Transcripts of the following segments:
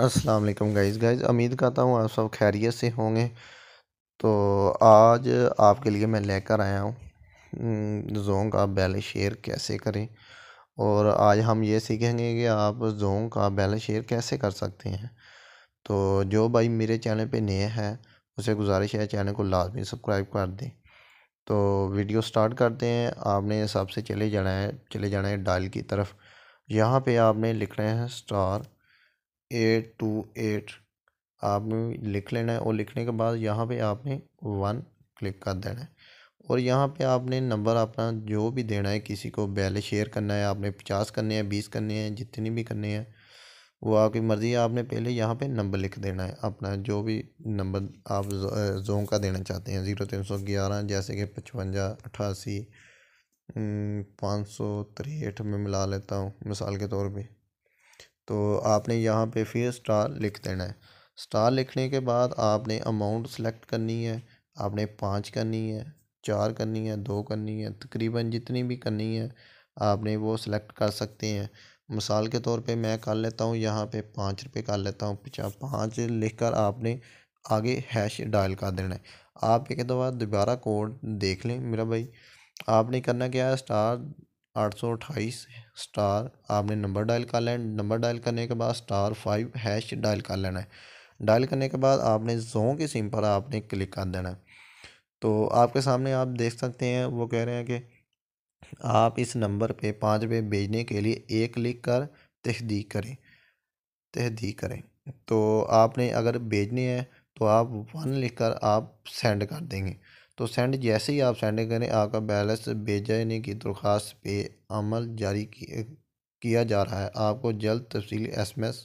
अस्सलाम वालेकुम guys guys उम्मीद करता हूँ आप सब खैरियत से होंगे तो आज आपके लिए मैं लेकर आया हूँ हम्म, जोंग का बैलेंस शेयर कैसे करें और आज हम ये सीखेंगे कि आप जोंग का बैलेंस शेयर कैसे कर सकते हैं तो जो भाई मेरे चैनल पे नए हैं उसे गुजारिश है चैनल को लाजमी सब्सक्राइब कर दें तो वीडियो स्टार्ट करते हैं आपने सबसे चले जाना है चले जाना है डायल की तरफ यहाँ पे आपने लिखना है स्टार एट टू एट आपने लिख लेना है और लिखने के बाद यहाँ पे आपने वन क्लिक कर देना है और यहाँ पे आपने नंबर अपना जो भी देना है किसी को बैले शेयर करना है आपने पचास करने हैं बीस करने हैं जितनी भी करने हैं वो आपकी मर्ज़ी है आपने पहले यहाँ पे नंबर लिख देना है अपना जो भी नंबर आप जोन का देना चाहते हैं ज़ीरो तीन सौ ग्यारह जैसे कि पचवंजा अट्ठासी पाँच सौ तिरहठ में मिला लेता हूँ मिसाल के तौर पर तो आपने यहाँ पे फिर स्टार लिख देना है स्टार लिखने के बाद आपने अमाउंट सेलेक्ट करनी है आपने पाँच करनी है चार करनी है दो करनी है तकरीबन जितनी भी करनी है आपने वो सिलेक्ट कर सकते हैं मिसाल के तौर पे मैं कर लेता हूँ यहाँ पे पाँच रुपये कर लेता हूँ पचास पाँच लिख कर आपने आगे हैश डायल कर देना है आप एक दफ़ा दोबारा कोड देख लें मेरा भाई आपने करना क्या है स्टार आठ सौ अट्ठाईस स्टार आपने नंबर डायल कर लेना नंबर डायल करने के बाद स्टार फाइव हैश डायल कर लेना है डायल करने के बाद आपने जों के सिम पर आपने क्लिक कर देना है तो आपके सामने आप देख सकते हैं वो कह रहे हैं कि आप इस नंबर पे पाँच रुपये भेजने के लिए एक लिख कर तहदीक करें तहदीक करें तो आपने अगर भेजनी है तो आप वन लिख कर आप सेंड कर देंगे तो सेंड जैसे ही आप सेंड करें आपका बैलेंस भेजने की दरख्वास्त पे अमल जारी किया जा रहा है आपको जल्द तफसीली एस एम एस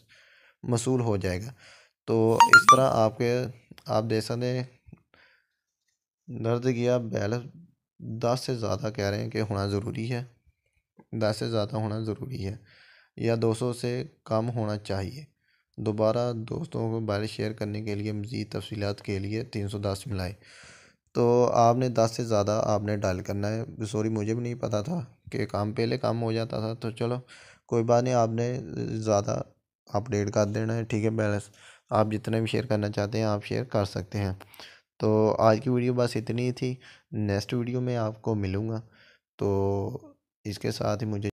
मसूल हो जाएगा तो इस तरह आपके आप दे सकते दर्द दर्ज किया बैलेंस दस से ज़्यादा कह रहे हैं कि होना ज़रूरी है दस से ज़्यादा होना ज़रूरी है या दो सौ से कम होना चाहिए दोबारा दोस्तों को बैलेंस शेयर करने के लिए मज़ीद तफसीत के लिए तीन सौ दस मिलाएँ तो आपने दस से ज़्यादा आपने डायल करना है सॉरी मुझे भी नहीं पता था कि काम पहले काम हो जाता था तो चलो कोई बात नहीं आपने ज़्यादा अपडेट कर देना है ठीक है बैलेंस आप जितना भी शेयर करना चाहते हैं आप शेयर कर सकते हैं तो आज की वीडियो बस इतनी ही थी नेक्स्ट वीडियो में आपको मिलूँगा तो इसके साथ ही मुझे